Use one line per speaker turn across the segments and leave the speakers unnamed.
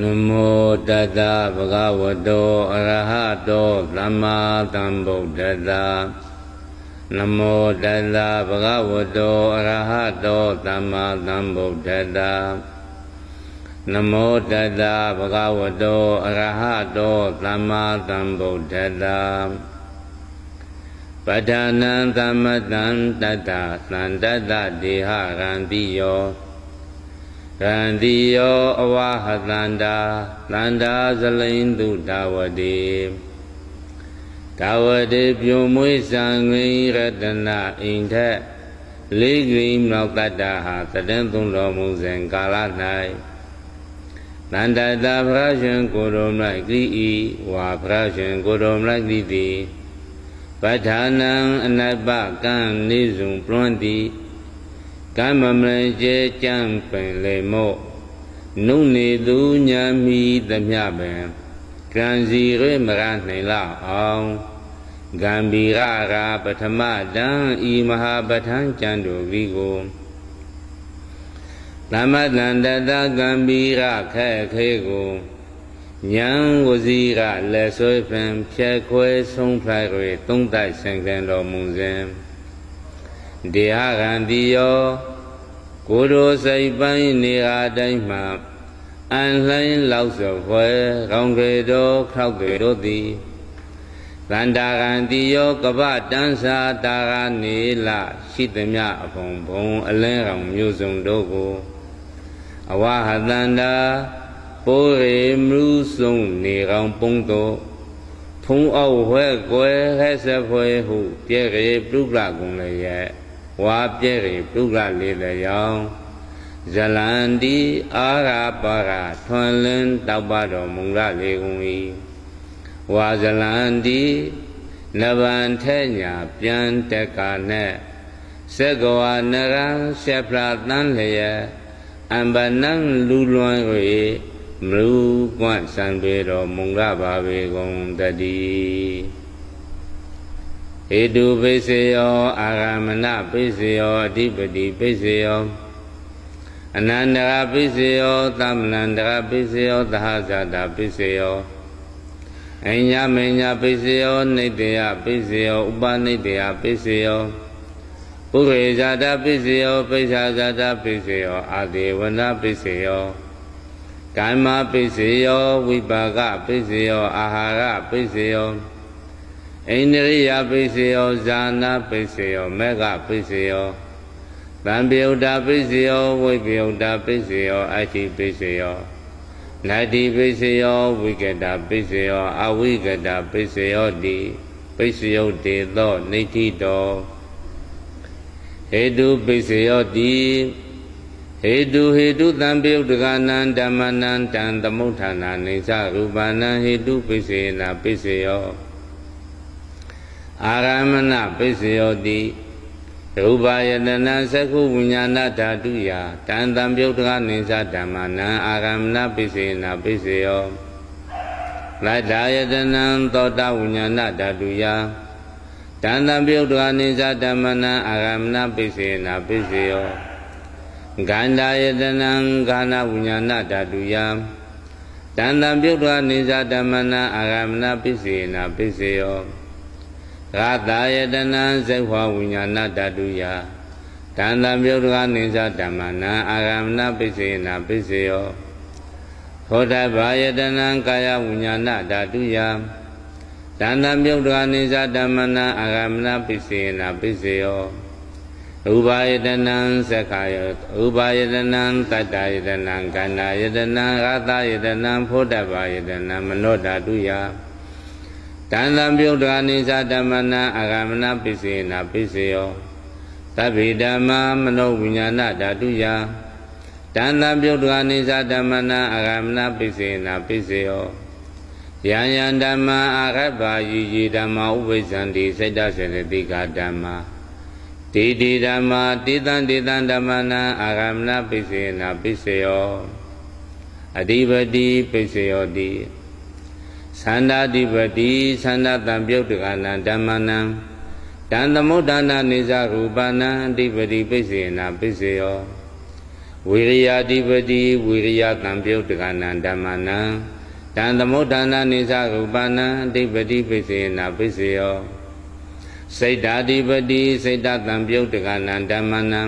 နမောတတဗဂဝတောအရဟတောသမ္မာသမ္ဗုဒ္ဓတာနမောတတဗဂဝတောအရဟတောသမ္မာသမ္ဗုဒ္ဓတာနမောတတဗဂဝတောအရဟတောသမ္မာသမ္ဗုဒ္ဓတာပဋ္ဌာနံသမ္မတံတတသံတတဒေဟရံတိယောကန္တိယောအဝဟတန္တာတန္တာဇလိန်သူတာဝတိတာဝတိပြုံမွေးစံငိရတနာအိန္ဒလေးတွင်မြောက်တတ္တဟာတတင်းသုံးတော်မူစဉ်ကာလ၌တန္တတာဗရရှင်ကိုရုံ၌ကိဤဝါဗရရှင်ကိုရုံ၌တိတိပဋ္ဌာနံအနပ္ပကံနေစုံပြွန့်တိကမ္မမလန်ကျဲကြံပင်လေမို့နုနေသူညာမီသမျှပင်ကံစီရဲမရနိုင်လောက်အောင်ဂံဘီရရာပထမတံဤမဟာပဋ္ဌာန်းကျမ်းတို့ဤကိုသမတန္တတကံဘီရခက်ခဲကိုဉာဏ်ဝစီကလက်ဆွဲဖြင့်ဖြက်ခွဲဆုံးဖြတ်၍သုံးသပ်ဆင်ခင်တော်မူစဉ်ဒေဟကံတိယောကိုယ်တော်စိတ်ပိုင်းနေရာတိုင်းမှာအန်လှိုင်းလောက်စွာဖွယ်ကောင်းကေတော်ခောက်ကေတော်သည်တန္တာကံတိယောကပတန်းစာတာကနေလရှိသမျှအဖုံဘုံ အလင်းကောင်မျိုးစုံတို့ကို အဝဟတန္တာပိုးရေမူးစုံနေကောင်ပုံတော်ဖုံအောက်ဝဲကွယ်ခဲဆက်ဖွယ်ဟုပြဲ့ရေပြုကလကုန်လည်းရဲ့ဝါပြဲရီပုဂ္ဂလေလျောင်ဇလန္တိအာရပါရထွန်လင်းတောက်ပါတော်မူရလေကုန်၏ဝါဇလန္တိနဗံထဲညာပြန်တက်ကနဲ့စကဝနရံရှက်ဖလာတန်းလျက်အံပနံလူလွန်၍မလူကွန့်စံပေတော်မုံရပါပေကုန်တည်းဟေတုပိစေယောအာဂမနပိစေယောအဓိပတိပိစေယောအနန္တရပိစေယောသမဏန္တရပိစေယောသဟဇာတာပိစေယောအညာမညာပိစေယောနေတယပိစေယောဥပနေတယပိစေယောပုရိဇာတာပိစေယောပိဿာဇာတာပိစေယောအာဒေဝနာပိစေယောကာမပိစေယောဝိပါကပိစေယောအာဟာရပိစေယောအိန္ဒြိယပိစေယောဇာနာပိစေယောမေဃပိစေယောဗံပိယုတ္တပိစေယောဝိပိယုတ္တပိစေယောအချိပိစေယောနတိပိစေယောဝိကတပိစေယောအဝိကတပိစေယောတိပိစယုတ်တေသောနေတိတောဟေတုပိစယောတိဟေတုဟေတုတံပိယုတကနံဓမ္မနံတံသမုဋ္ဌာနာနေသရူပနံဟေတုပိစေနာပိစယောအာရမဏပိစယောတိရူပယတနာသကုဝိညာဏဓာတုယတန်တံပြုတ်တကနိစ္စဓမ္မနံအာရမဏပိစေနာပိစယောလတ္ထာယတနံသောတဝိညာဏဓာတုယတန်တံပြုတ်တကနိစ္စဓမ္မနံအာရမဏပိစေနာပိစယောဂန္ဓာယတနံဂာနဝိညာဏဓာတုယတန်တံပြုတ်တကနိစ္စဓမ္မနံအာရမဏပိစေနာပိစယောရတာယတနံဇေဝဝိညာဏတတုယတန်တံပြုတ်ကနိစ္စဓမ္မနံအာရမဏပိစေနာပိစေယောခောတဘာယတနံကာယဝိညာဏဓာတုယတန်တံပြုတ်ကနိစ္စဓမ္မနံအာရမဏပိစေနာပိစေယောဥပါယတနံသက္ခာယောဥပါယတနံတတ္တယတနံကန္နာယတနံရတယတနံဖောတဘာယတနံမနောဓာတုယတန်တံပြုတ်တော်နိစ္စဓမ္မနာအာဂမနာပိစေနာပိစေယောသဗ္ဗေဓမ္မာမနောဝိညာဏဓာတုယတန်တံပြုတ်တော်နိစ္စဓမ္မနာအာဂမနာပိစေနာပိစေယောယံယံဓမ္မာအာရဘာယီယီဓမ္မာဥပိသံတိစိတ်တဆေနတိကာဓမ္မာတိတိဓမ္မာတိတံတိတံဓမ္မနာအာဂမနာပိစေနာပိစေယောအဓိပတိပိစေယောတိသန္တာဓိပတိသန္တာတံပြုတ်တကလံဓမ္မနံတံသမုဒ္ဒနာနေဇရူပနံဓိပတိပိစေနာပိစေယောဝိရိယဓိပတိဝိရိယတံပြုတ်တကနံဓမ္မနံတံသမုဒ္ဒနာနေဇရူပနံဓိပတိပိစေနာပိစေယောစိတ်ဓာဓိပတိစိတ်တံပြုတ်တကနံဓမ္မနံ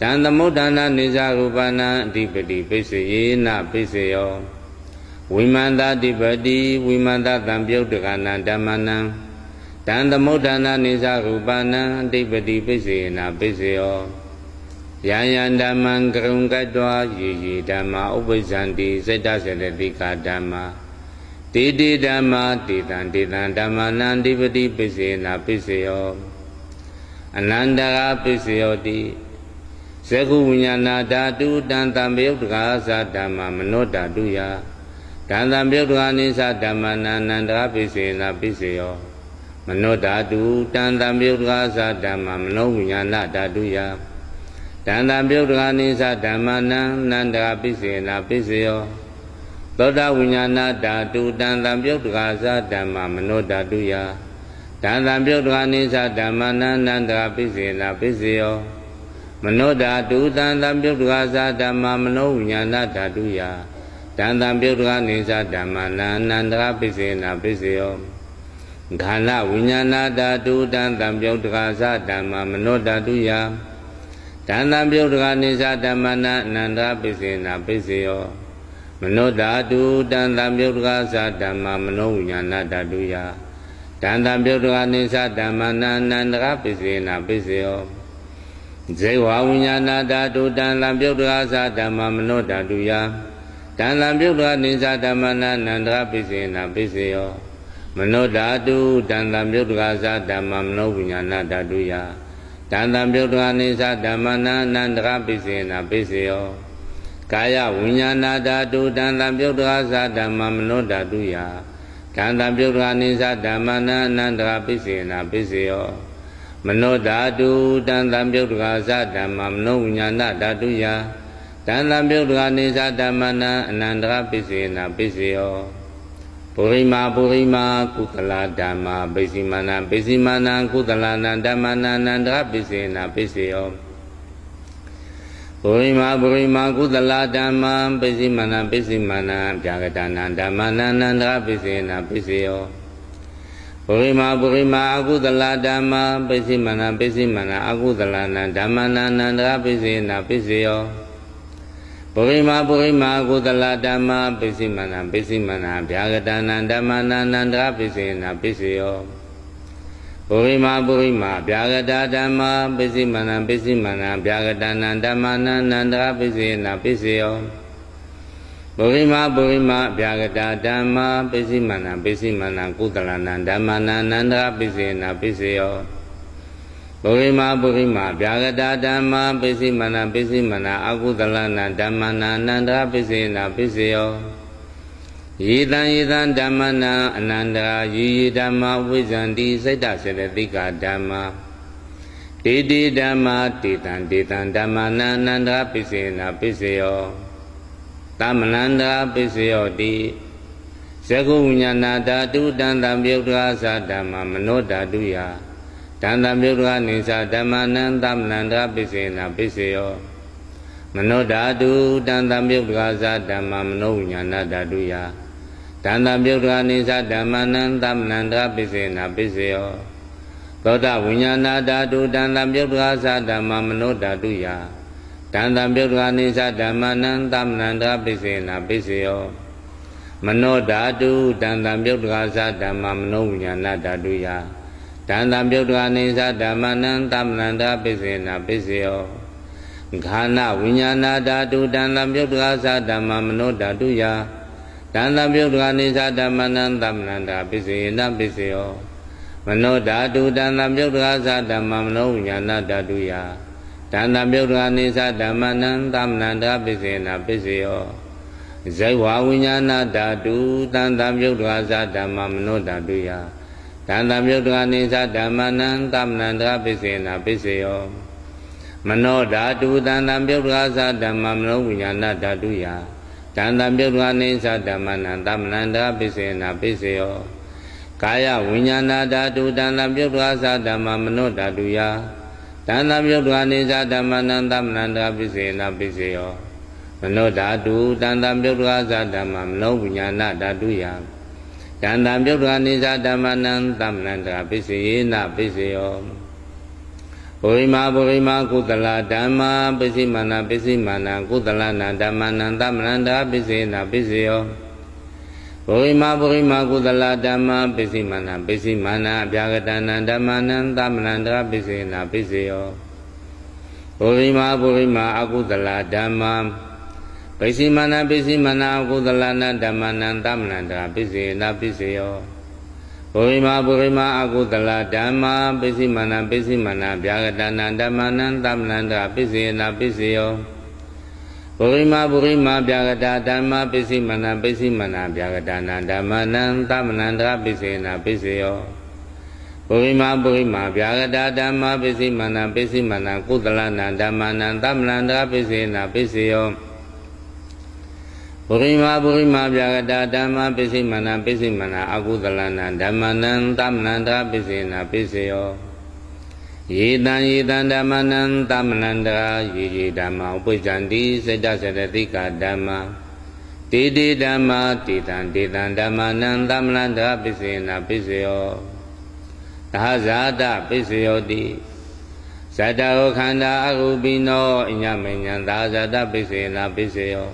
တံသမုဒ္ဒနာနေဇရူပနံဓိပတိပိစေနာပိစေယောဝိမန္တတိပတိဝိမန္တသံပြုတ်တကနာဓမ္မနံတံသမုဋ္ဌာနာနိစ္စရူပနံအတိပတိပိစေနာပိစေယောယံယံဓမ္မံကရုံကတောယေယေဓမ္မာဥပိ္ပဇန္တိစိတ်တစေတတိကာဓမ္မာတိတိဓမ္မာတိတံတိတံဓမ္မနံအတိပတိပိစေနာပိစေယောအနန္တရာပိစေယောတိဇဂုဝိညာဏဓာတုတံတံပယုတ်တကာသဓမ္မမနောဓာတုယကံတံပြုတ်တကအနိစ္စဓမ္မနာနန္တရာပိစေနာပိစေယောမနောဓာတုတံတံပြုတ်တကသဓမ္မမနောဝိညာဏဓာတုယတံတံပြုတ်တကနိသဓမ္မနံနန္တရာပိစေနာပိစေယောသောတာဝိညာဏဓာတုတံတံပြုတ်တကသဓမ္မမနောဓာတုယတံတံပြုတ်တကနိသဓမ္မနံနန္တရာပိစေနာပိစေယောမနောဓာတုတံတံပြုတ်တကသဓမ္မမနောဝိညာဏဓာတုယတန်တံပြုတ်တကနေသဓမ္မနာအနန္တရပိစေနာပိစေယောခန္ဓာဝိညာဏဓာတုတန်တံပြုတ်တကသဓမ္မမနောဓာတုယတန်တံပြုတ်တကနေသဓမ္မနာအနန္တရပိစေနာပိစေယောမနောဓာတုတန်တံပြုတ်တကသဓမ္မမနောဝိညာဏဓာတုယတန်တံပြုတ်တကနေသဓမ္မနာအနန္တရပိစေနာပိစေယောဇေဝဝိညာဏဓာတုတန်တံပြုတ်တကသဓမ္မမနောဓာတုယတန်လံပြုတ်တော်နိစ္စဓမ္မနာနန္ဒရာပိစေနာပိစေယောမနောဓာတုတန်တံမြုတ်တကာသာဓမ္မမနောဝိညာဏဓာတုယတန်တံမြုတ်တကာနိသဓမ္မနာနန္တကပိစေနာပိစေယောကာယဝိညာဏဓာတုတန်တံမြုတ်တကာသာဓမ္မမနောဓာတုယတန်တံမြုတ်တကာနိသဓမ္မနာနန္တကပိစေနာပိစေယောမနောဓာတုတန်တံမြုတ်တကာသာဓမ္မမနောဝိညာဏဓာတုယတန္တပြုတ်တကနေသဓမ္မနံအနန္တရပိစေနာပိစေယောပုရိမာပုရိမာကုသလာဓမ္မာပိစီမနံပိစီမနံကုသလာနံဓမ္မနံအနန္တရပိစေနာပိစေယောပုရိမာပုရိမာကုသလာဓမ္မံပိစီမနံပိစီမနံဗျာကတနံဓမ္မနံအနန္တရပိစေနာပိစေယောပုရိမာပုရိမာအကုသလာဓမ္မံပိစီမနံပိစီမနံအကုသလာနံဓမ္မနံအနန္တရပိစေနာပိစေယောပုရိမာပုရိမာကုသလဓမ္မပိစိမဏံပိစိမဏံဗျာကတနံဓမ္မနာနန္တရာပိစိဏပိစိယောပုရိမာပုရိမာဗျာကတာဓမ္မပိစိမဏံပိစိမဏံဗျာကတနံဓမ္မနာနန္တရာပိစိဏပိစိယောပုရိမာပုရိမာဗျာကတာဓမ္မပိစိမဏံပိစိမဏံကုသလနံဓမ္မနာနန္တရာပိစိဏပိစိယောပုရိမာပုရိမာဗျာကတာဓမ္မာပိစိမနာပိစိမနာအာကုသလနာဓမ္မနာအနန္တရာပိစိနာပိစိယောယေတံယေတံဓမ္မနာအနန္တရာယေယေဓမ္မဝိဇန္တိစိတ်တစေတသိကဓမ္မာတေတိဓမ္မာတေတံတေတံဓမ္မနာအနန္တရာပိစိနာပိစိယောသမနန္တရာပိစိယောတိဇဂုဝိညာဏဓာတုတံတံပြုတ်တရာသဓမ္မမနောဓာတုယာတန်တပြုတ္တနိစ္စဓမ္မနံသမနန္တပိစေနာပိစေယောမနောဓာတုတန်တပြုတ္တဇာဓမ္မမနောဉာဏဓာတုယတန်တပြုတ္တနိစ္စဓမ္မနံသမနန္တပိစေနာပိစေယောသောတဝိညာဏဓာတုတန်တပြုတ္တဇာဓမ္မမနောဓာတုယတန်တပြုတ္တနိစ္စဓမ္မနံသမနန္တပိစေနာပိစေယောမနောဓာတုတန်တံပြုတ်တကားသဓမ္မမနောဉာဏဓာတုယတန်တံပြုတ်တအနေသဓမ္မနံတမ္မန္တာပိစေနာပိစေယောခန္ဓာဝိညာဏဓာတုတန်တံပြုတ်တသဓမ္မမနောဓာတုယတန်တံပြုတ်တအနေသဓမ္မနံတမ္မန္တာပိစေနာပိစေယောမနောဓာတုတန်တံပြုတ်တသဓမ္မမနောဝိညာဏဓာတုယတန်တံပြုတ်တအနေသဓမ္မနံတမ္မန္တာပိစေနာပိစေယောဇေဝဝိညာဏဓာတုတန်တံပြုတ်တသဓမ္မမနောဓာတုယတန်တမြုတ်တအနိစ္စဓမ္မနံတမနန္တပိစေနာပိစေယောမနောဓာတုတန်တမြုတ်တအသဓမ္မမနောဝိညာဏဓာတုယတန်တမြုတ်တအနိစ္စဓမ္မနံတမနန္တပိစေနာပိစေယောကာယဝိညာဏဓာတုတန်တမြုတ်တအသဓမ္မမနောဓာတုယတန်တမြုတ်တအနိစ္စဓမ္မနံတမနန္တပိစေနာပိစေယောမနောဓာတုတန်တမြုတ်တအသဓမ္မမနောဝိညာဏဓာတုယကန္တံပြုတ်တာနိစ္စဓမ္မနံသမ္မနန္တပိစေယနာပိစေယောဘုရိမာဘုရိမာကုသလဓမ္မာပိစိမာနာပိစိမာနာကုသလနာဓမ္မနံသမ္မနန္တပိစေနာပိစေယောဘုရိမာဘုရိမာကုသလဓမ္မာပိစိမာနာပိစိမာနာအပြာကတနာဓမ္မနံသမ္မနန္တပိစေနာပိစေယောဘုရိမာဘုရိမာအကုသလဓမ္မာပစ္စည်းမနာပစ္စည်းမနာကုသလနာဓမ္မနံတမနန္တပစ္စည်းနာပစ္စယောဘုရိမာဘုရိမာအကုသလဓမ္မာပစ္စည်းမနာပစ္စည်းမနာဗျာကတနာဓမ္မနံတမနန္တပစ္စည်းနာပစ္စယောဘုရိမာဘုရိမာဗျာကတာဓမ္မာပစ္စည်းမနာပစ္စည်းမနာဗျာကတနာဓမ္မနံတမနန္တပစ္စည်းနာပစ္စယောဘုရိမာဘုရိမာဗျာကတာဓမ္မာပစ္စည်းမနာပစ္စည်းမနာကုသလနာဓမ္မနံတမနန္တပစ္စည်းနာပစ္စယောပုရိမာပုရိမာပြကတာဓမ္မပစ္စည်းမနာပစ္စည်းမနာအကုသလနာဓမ္မနံတမနန္တာပစ္စည်းနာပစ္စယောယေတံယေတံဓမ္မနံတမနန္တာယေယေဓမ္မဥပိစ္ဆန္တိစေတစေတသိကဓမ္မတေတေဓမ္မာတေတံတေတံဓမ္မနံတမနန္တာပစ္စည်းနာပစ္စယောသာဇာတပစ္စယောတိဇတဟောခန္ဓာအကုပိနောအညမဉ္ဇံသာဇာတပစ္စည်းနာပစ္စယော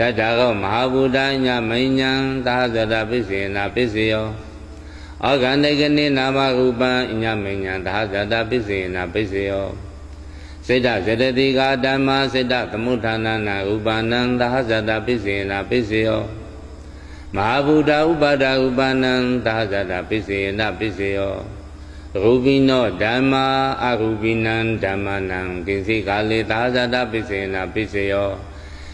ဇတ္တာကောမဟာဘူတညမိန်ညာသာသတပစ္စေနာပစ္စယောဩဃန္တကနိနာမရူပံညမိန်ညာသာသတပစ္စေနာပစ္စယောစေတဇတတိကာဓမ္မစေတသမုဌာနာနာဥပါဏံသာသတပစ္စေနာပစ္စယောမဟာဘူတဥပါဒဥပါဏံသာသတပစ္စေနာပစ္စယောရူပိနောဓမ္မာအရူပိနံဓမ္မနံကိစိကာလေသာသတပစ္စေနာပစ္စယော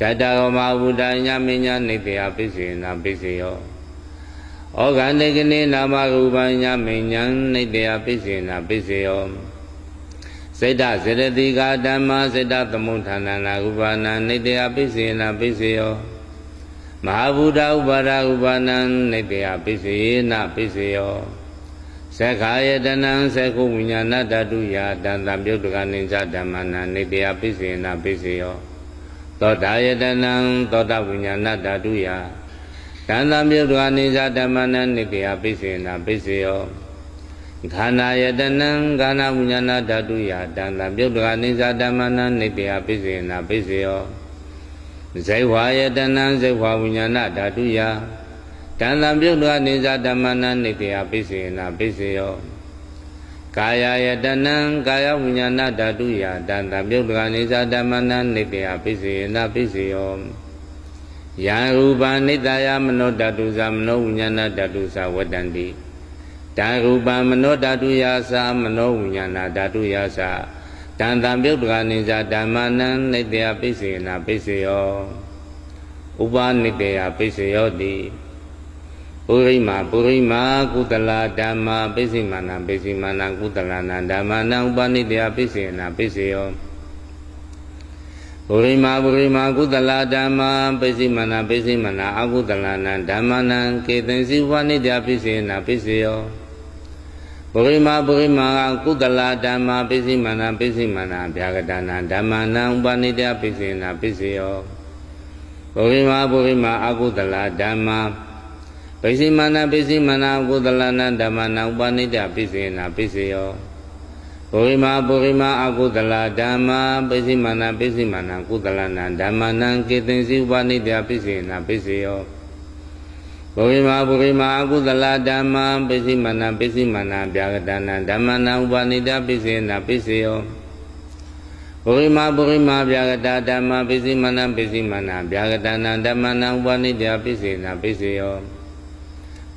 ဇတကောမဘုဒ္ဓညမညာနိဗ္ဗာပိစေနာပိစေယောဩဃန္တကနိနာမရူပညမညာနိဗ္ဗာပိစေနာပိစေယောစေတဇရတိကာဓမ္မစေတသမုဋ္ဌာဏနာဥပါဏံနိတ္တယပိစေနာပိစေယောမဟာဗုဒ္ဓဥပါဒဥပါဏံနိတ္တယပိစေနာပိစေယောသက္ခာယတနံသက္ခုဝိညာဏတတုယတံတံပြုတ်တကနိစ္စဓမ္မနာနိတ္တယပိစေနာပိစေယောသောတာယတနံသောတာဝိညာဏဓာတုယတန်တမြုပ်တော်အနေစာဓမ္မနံနိကေယပိစေနာပိစေယောခန္ဓာယတနံခန္ဓာဝိညာဏဓာတုယတန်တမြုပ်တော်အနေစာဓမ္မနံနိကေယပိစေနာပိစေယောဇေဝယတနံဇေဝဝိညာဏဓာတုယတန်တမြုပ်တော်အနေစာဓမ္မနံနိကေယပိစေနာပိစေယောကာယယတနံကာယဝိညာဏဓာတုယတံတပြုတ်တကနေသဓမ္မနံနိတ္တယပိစေယနာပိစေယောယံရူပနိတ္တယမနောဓာတုသမနောဝိညာဏဓာတုသဝတ္တန္တိဓာရူပမနောဓာတုယာသမနောဝိညာဏဓာတုယာသတန်တံပြုတ်တကနေသဓမ္မနံနိတ္တယပိစေယနာပိစေယောဥပနိတ္တယပိစေယောတိပုရိမာပုရိမာကုသလာဓမ္မာပိစိမာနံပိစိမာနံကုသလာနံဓမ္မာနံဥပနိတ္တယပိစိယနာပိစိယောပုရိမာပုရိမာကုသလာဓမ္မာပိစိမာနံပိစိမာနံအကုသလာနံဓမ္မာနံကေသင်စီဝနိတ္တယပိစိယနာပိစိယောပုရိမာပုရိမာကုသလာဓမ္မာပိစိမာနံပိစိမာနံဗျာကတနံဓမ္မာနံဥပနိတ္တယပိစိယနာပိစိယောပုရိမာပုရိမာအကုသလာဓမ္မာပစ္စည်းမနာပစ္စည်းမနာကုသလနာဓမ္မနာဥပနိတပစ္စည်းနာပစ္စည်းယောပုရိမာပုရိမာအကုသလဓမ္မပစ္စည်းမနာပစ္စည်းမနာကုသလနာဓမ္မနာကေသင်စီဥပနိတပစ္စည်းနာပစ္စည်းယောဘဝိမာဘဝိမာအကုသလဓမ္မပစ္စည်းမနာပစ္စည်းမနာပြာကတနာဓမ္မနာဥပနိတပစ္စည်းနာပစ္စည်းယောဘဝိမာဘဝိမာပြာကတဓမ္မပစ္စည်းမနာပစ္စည်းမနာပြာကတနာဓမ္မနာဥပနိတပစ္စည်းနာပစ္စည်းယော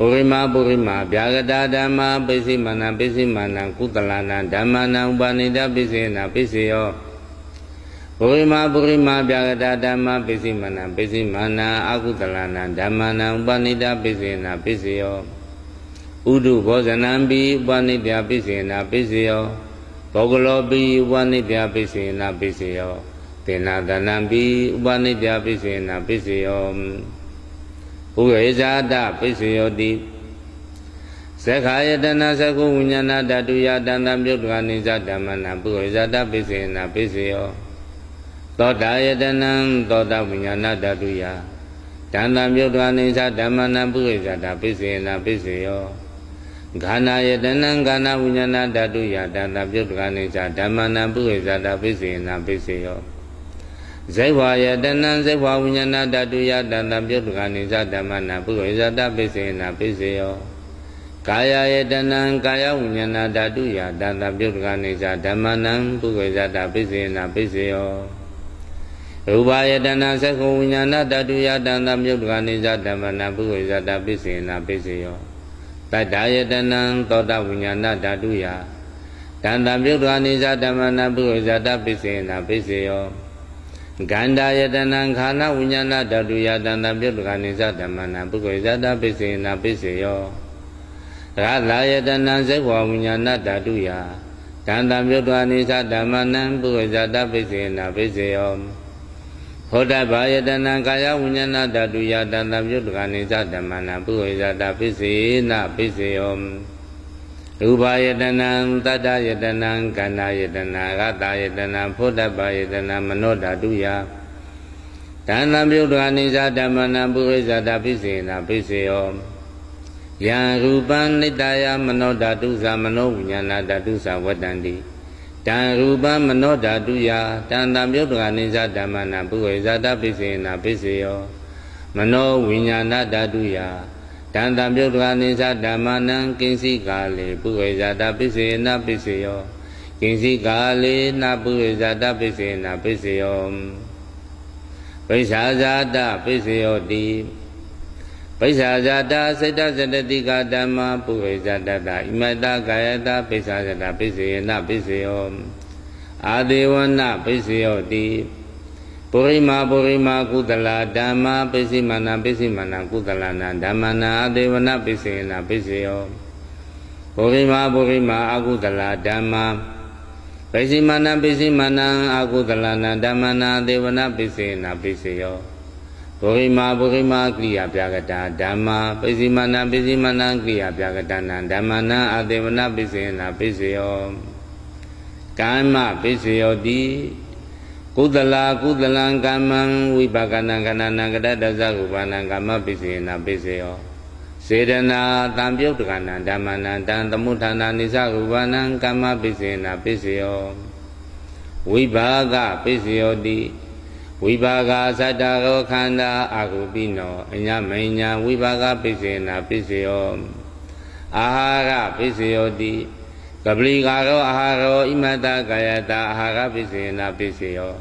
ပုရိမာပုရိမာဗျာဂတာဓမ္မာပိစိမဏံပိစိမဏံကုသလနာဓမ္မနံဥပနိတပိစိနာပိစိယောပုရိမာပုရိမာဗျာဂတာဓမ္မာပိစိမဏံပိစိမဏံအကုသလနာဓမ္မနံဥပနိတပိစိနာပိစိယောဥဒုဘောဇနံပိဥပနိတပိစိနာပိစိယောဘောဂလောပိဥပနိတပိစိနာပိစိယောတေနာတနံပိဥပနိတပိစိနာပိစိယောဥကေဇာတပိစုယောတိသက္ခာယတနာသကုဝိညာဏဓာတုယတန္တမြုတ်ကနိစ္စဓမ္မနာပုရိဇာတပိစေနာပိစေယောသောတာယတနံသောတာဝိညာဏဓာတုယတန္တမြုတ်ကနိစ္စဓမ္မနာပုရိဇာတပိစေနာပိစေယောခန္ဓာယတနံခန္ဓာဝိညာဏဓာတုယတန္တမြုတ်ကနိစ္စဓမ္မနာပုရိဇာတပိစေနာပိစေယောဇိဝါယတဏံဇိဝဝိညာဏဓာတုယတတံပြုတ်ကနိဇဓမ္မနာပုဂ္ဂိုလ်ဇတပိစေနာပိစေယောကာယယတဏံကာယဝိညာဏဓာတုယတတံပြုတ်ကနိဇဓမ္မနံပုဂ္ဂိုလ်ဇတပိစေနာပိစေယောရူပယတနာသက္ခဝိညာဏဓာတုယတန္တမြုပ်ကနိစ္စဓမ္မနာပုဂ္ဂိုလ်ဇတာပိစိဏပိစိယောတတ္တယတနံသောတဝိညာဏဓာတုယတန္တမြုပ်ကနိစ္စဓမ္မနာပုဂ္ဂိုလ်ဇတာပိစိဏပိစိယောကန္တာယတနံခန္ဓာဝိညာဏဓာတုယတန္တပြုတ်ကနိစ္စဓမ္မနံပုဂ္ဂိုလ်ဇတပိစေနာပိစေယောရလာယတနံဇေဝဝိညာဏဓာတုယတန္တပြုတ်ကနိစ္စဓမ္မနံပုဂ္ဂိုလ်ဇတပိစေနာပိစေယောဟောတဘာယတနံကာယဝိညာဏဓာတုယတန္တပြုတ်ကနိစ္စဓမ္မနံပုဂ္ဂိုလ်ဇတပိစေနာပိစေယောရူပယတနံတတ္တယတနံကန္နာယတနံရတယတနံဖုဒ္ဓပယတနံမနောဓာတုယတဏ္ဍပြုတ်တော်အနိစ္စဓမ္မနံပုရိသတာပိစေနာပိစေယောယံရူပံနိတ္တယမနောဓာတုသမနောဝိညာဏဓာတုသဝတ္တန္တိတံရူပံမနောဓာတုယတဏ္ဍပြုတ်တော်အနိစ္စဓမ္မနံပုရိသတာပိစေနာပိစေယောမနောဝိညာဏဓာတုယတန်တပြုတ်တဝနိသဓမ္မနံကိဉ္စီကာလေပုဝေဇာတပိစေနပိစေယောကိဉ္စီကာလေနပုဝေဇာတပိစေနပိစေယောပိစ္ဆာဇာတပိစေယောတိပိစ္ဆာဇာတစိတ်တဇတတိကဓမ္မပုဝေဇာတတဣမတကာယတပိစ္ဆာဇာတပိစေနပိစေယောအာဒေဝနပိစေယောတိပုရိမာပုရိမာကုသလာဓမ္မာပစ္စည်းမနာပစ္စည်းမနာကုသလနာဓမ္မနာအသေးဝနာပစ္စည်းနာပစ္စည်းယောပုရိမာပုရိမာအကုသလာဓမ္မာပစ္စည်းမနာပစ္စည်းမနာအကုသလနာဓမ္မနာအသေးဝနာပစ္စည်းနာပစ္စည်းယောပုရိမာပုရိမာကိရိယာပြကတာဓမ္မာပစ္စည်းမနာပစ္စည်းမနာကိရိယာပြကတာနာဓမ္မနာအသေးဝနာပစ္စည်းနာပစ္စည်းယောကာမပစ္စည်းယောတိကုသလာကုသလံကမ္မံဝိပါကနံကနနံကတတဇကုပါဏံကမ္မပိစေနာပိစေယောစေတနာတံပြုတ်တကနံဓမ္မနံတံသမုဌာနာနိစ္စကုပါဏံကမ္မပိစေနာပိစေယောဝိပါကပိစေယောတိဝိပါကသတ္တရောခန္ဓာအာဟုပိနောအညမညာဝိပါကပိစေနာပိစေယောအာဟာရပိစေယောတိကပလီကာရောအာဟာရောဣမတကာယတာအာဟာရပိစေနာပိစေယော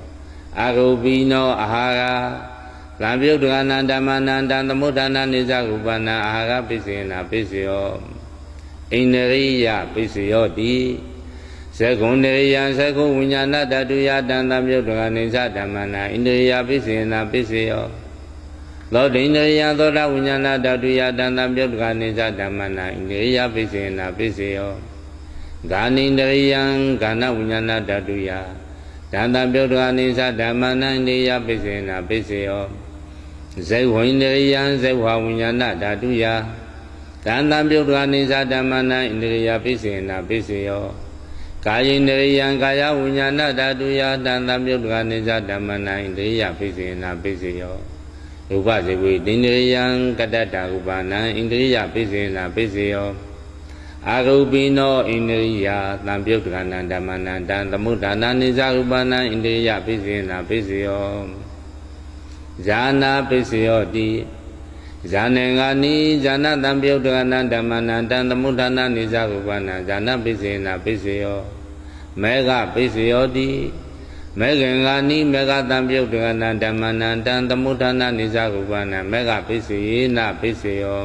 အာဂုပိနောအာဟာရလံပြုတ်ဒကနန္ဓမ္မနန္တံသမုဒ္ဒနာနေဇဂုပနာအာဟာရပိစေနာပိစေယောအိန္ဒရိယပိစေယောတိဇဂုဏေယံဇဂုဝိညာဏတတုယတံတံပြုတ်ဒကနိသဓမ္မနာအိန္ဒရိယပိစေနာပိစေယောသောတိန္ဒရိယသောတာဝိညာဏတတုယတံတံပြုတ်ဒကနိသဓမ္မနာအိန္ဒရိယပိစေနာပိစေယောဂာနိန္ဒရိယံဂာနဝိညာဏဓာတုယဒန္တပြုတ်တော်အိသဓမ္မနန္ဒေယပိစေနာပိစေယောဇေဝိန္ဒရိယံဇေဝဝိညာဏဓာတုယဒန္တပြုတ်တော်အိသဓမ္မနန္ဒေယပိစေနာပိစေယောကာယိန္ဒရိယံကာယဝိညာဏဓာတုယဒန္တပြုတ်တော်အိသဓမ္မနန္ဒေယပိစေနာပိစေယောရူပဇေဝိတိန္ဒရိယံကတ္တတာဥပါဏံဣန္ဒရိယပိစေနာပိစေယောအာရုပိနောဣန္ဒရိယသံပြုတ်ကဏံဓမ္မနံတံသမုဒ္ဒနာနိဇဥပနံဣန္ဒရိယပိစိနာပိစိယောဇာနာပိစိယောတိဇာနေငါနိဇာနာတံပြုတ်ကဏံဓမ္မနံတံသမုဒ္ဒနာနိဇဥပနံဇာနာပိစိနာပိစိယောမေဃပိစိယောတိမေခင်္ဂာနိမေဃတံပြုတ်တကနာဓမ္မနံတံသမုဋ္ဌာနာနိစ္စကုပ္ပနံမေဃပိစိယေနပိစိယော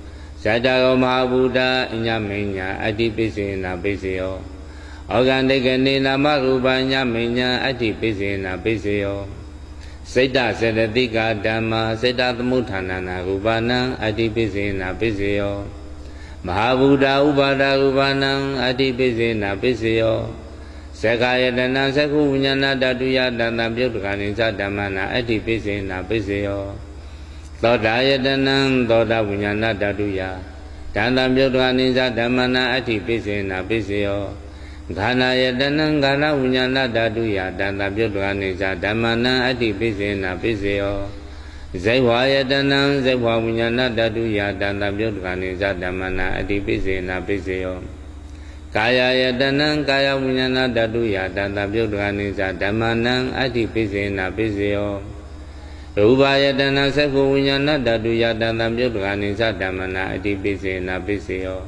ဇာတကောမဟာဗုဒ္ဓအညမညာအတ္တိပိစေနာပိစေယောဩဂန္တိကနေနာမရူပညမညာအတ္တိပိစေနာပိစေယောစိတ်တစေတသိကဓမ္မစိတ်တသမုဋ္ဌာဏနာရူပနံအတ္တိပိစေနာပိစေယောမဟာဗုဒ္ဓဥပါဒရူပနံအတ္တိပိစေနာပိစေယောသက္ကာယတနာသက္ခုဝိညာဏတတုယတန္တပြုတ်တကဏိသဓမ္မနာအတ္တိပိစေနာပိစေယောသောတာယတနံသောတာဝိညာဏဓာတုယဒန္တံပြုတ်တော်အနိစ္စဓမ္မနာအဋ္ဌိပိစေနာပိစေယောခန္ဓာယတနံခန္ဓာဝိညာဏဓာတုယဒန္တံပြုတ်တော်အနိစ္စဓမ္မနာအဋ္ဌိပိစေနာပိစေယောဇိဝါယတနံဇိဝဝိညာဏဓာတုယဒန္တံပြုတ်တော်အနိစ္စဓမ္မနာအဋ္ဌိပိစေနာပိစေယောကာယယတနံကာယဝိညာဏဓာတုယဒန္တံပြုတ်တော်အနိစ္စဓမ္မနာအဋ္ဌိပိစေနာပိစေယောရူပါယတနာသက္ခုဝိညာဏတတုယတတံပြုတ်ကနိသဓမ္မနာအတိပိစေနာပိစေယော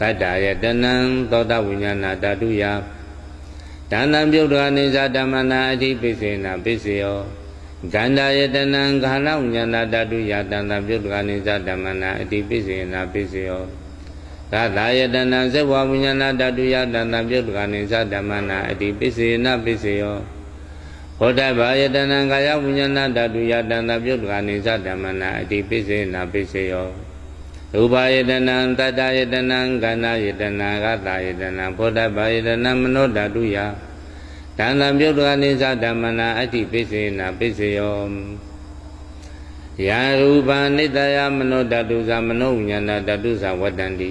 တတ္တယတနံသောတဝိညာဏတတုယဒါနံပြုတ်ကနိသဓမ္မနာအတိပိစေနာပိစေယောကန္တာယတနံခန္ဓာဝိညာဏတတုယတတံပြုတ်ကနိသဓမ္မနာအတိပိစေနာပိစေယောသတ္တယတနံသဝဝိညာဏတတုယတတံပြုတ်ကနိသဓမ္မနာအတိပိစေနာပိစေယောဟောတဘာယတနံကာယဝိညာဏဓာတုယတန္တပြုတ်ကနိစ္စဓမ္မနာအတိပိစေနာပိစေယောရူပယတနံတတယတနံကန္နာယတနံကတယတနံဘောဓဘာယတနံမနောဓာတုယတန္တပြုတ်ကနိစ္စဓမ္မနာအတိပိစေနာပိစေယောယာရူပနိတယမနောဓာတုသမနောဝိညာဏဓာတုသဝတ္တန္တိ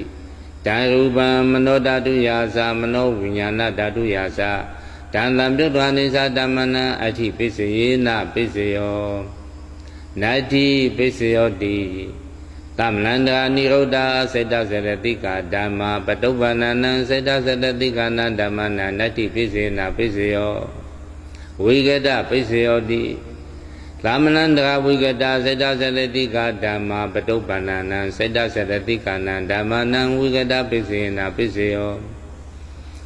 တာရူပမနောဓာတုယာသမနောဝိညာဏဓာတုယာသတံတံပြုတ်တော်အိသဓမ္မနံအဋ္ဌိပိစေယနာပိစေယောနတ္တိပိစေယောတိတမ္လန္တာနိရုဒ္ဓစေတသရတိကဓမ္မာပတုပ္ပန္နံစေတသရတိကနာဓမ္မနာနတ္တိပိစေနာပိစေယောဝိကတပိစေယောတိလာမနန္တရာဝိကတာစေတသရတိကဓမ္မာပတုပ္ပန္နံစေတသရတိကနာဓမ္မနံဝိကတပိစေနာပိစေယော